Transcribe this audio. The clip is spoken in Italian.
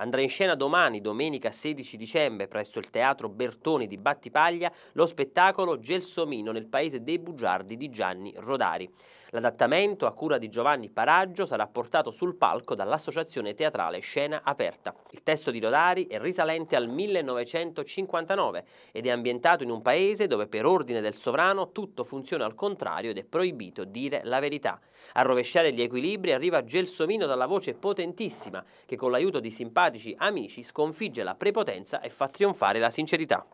Andrà in scena domani, domenica 16 dicembre, presso il Teatro Bertoni di Battipaglia, lo spettacolo Gelsomino nel paese dei bugiardi di Gianni Rodari. L'adattamento, a cura di Giovanni Paraggio, sarà portato sul palco dall'associazione teatrale Scena Aperta. Il testo di Rodari è risalente al 1959 ed è ambientato in un paese dove per ordine del sovrano tutto funziona al contrario ed è proibito dire la verità. A rovesciare gli equilibri arriva Gelsomino dalla voce potentissima che con l'aiuto di simpatici simpatici amici sconfigge la prepotenza e fa trionfare la sincerità.